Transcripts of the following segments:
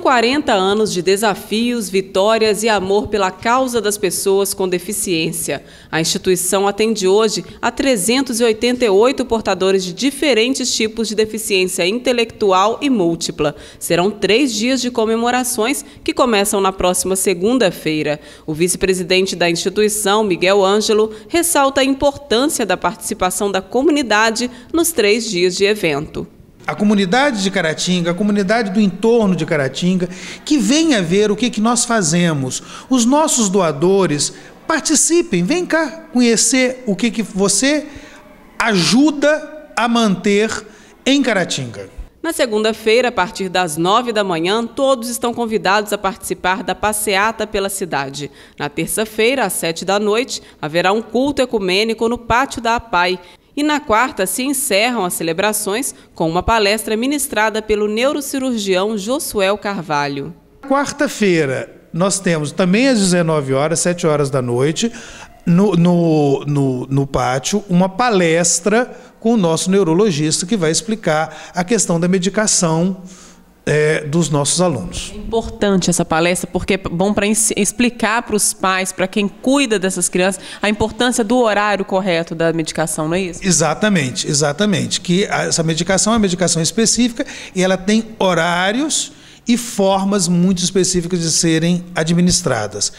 40 anos de desafios, vitórias e amor pela causa das pessoas com deficiência. A instituição atende hoje a 388 portadores de diferentes tipos de deficiência intelectual e múltipla. Serão três dias de comemorações que começam na próxima segunda-feira. O vice-presidente da instituição, Miguel Ângelo, ressalta a importância da participação da comunidade nos três dias de evento a comunidade de Caratinga, a comunidade do entorno de Caratinga, que venha ver o que, que nós fazemos. Os nossos doadores participem, vem cá conhecer o que, que você ajuda a manter em Caratinga. Na segunda-feira, a partir das nove da manhã, todos estão convidados a participar da passeata pela cidade. Na terça-feira, às sete da noite, haverá um culto ecumênico no pátio da APAI, e na quarta se encerram as celebrações com uma palestra ministrada pelo neurocirurgião Josuel Carvalho. Quarta-feira nós temos também às 19 horas, 7 horas da noite, no, no, no, no pátio, uma palestra com o nosso neurologista que vai explicar a questão da medicação é, dos nossos alunos. É importante essa palestra, porque é bom para explicar para os pais, para quem cuida dessas crianças, a importância do horário correto da medicação, não é isso? Exatamente, exatamente. Que essa medicação é uma medicação específica e ela tem horários e formas muito específicas de serem administradas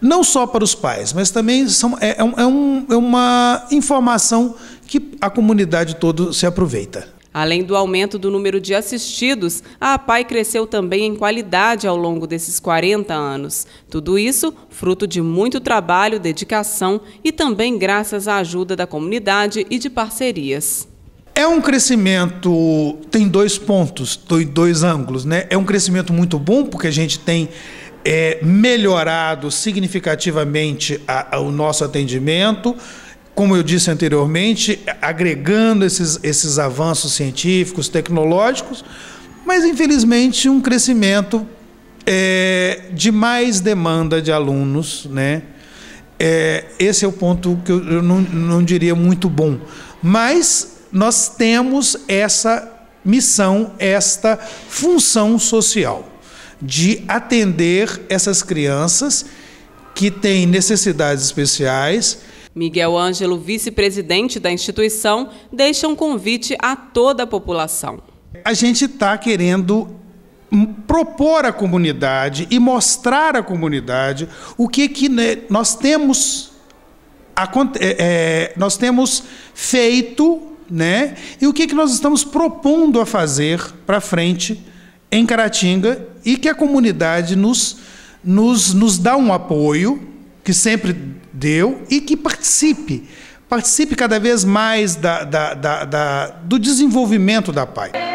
não só para os pais, mas também são, é, é, um, é, é uma informação que a comunidade toda se aproveita. Além do aumento do número de assistidos, a APAI cresceu também em qualidade ao longo desses 40 anos. Tudo isso fruto de muito trabalho, dedicação e também graças à ajuda da comunidade e de parcerias. É um crescimento, tem dois pontos, dois ângulos, né? É um crescimento muito bom, porque a gente tem é, melhorado significativamente a, a, o nosso atendimento como eu disse anteriormente, agregando esses, esses avanços científicos, tecnológicos, mas infelizmente um crescimento é, de mais demanda de alunos, né? É, esse é o ponto que eu, eu não, não diria muito bom. Mas nós temos essa missão, esta função social de atender essas crianças que têm necessidades especiais Miguel Ângelo, vice-presidente da instituição, deixa um convite a toda a população. A gente está querendo propor à comunidade e mostrar à comunidade o que, que né, nós temos é, é, nós temos feito né, e o que, que nós estamos propondo a fazer para frente em Caratinga e que a comunidade nos, nos, nos dá um apoio que sempre deu e que participe, participe cada vez mais da, da, da, do desenvolvimento da PAI.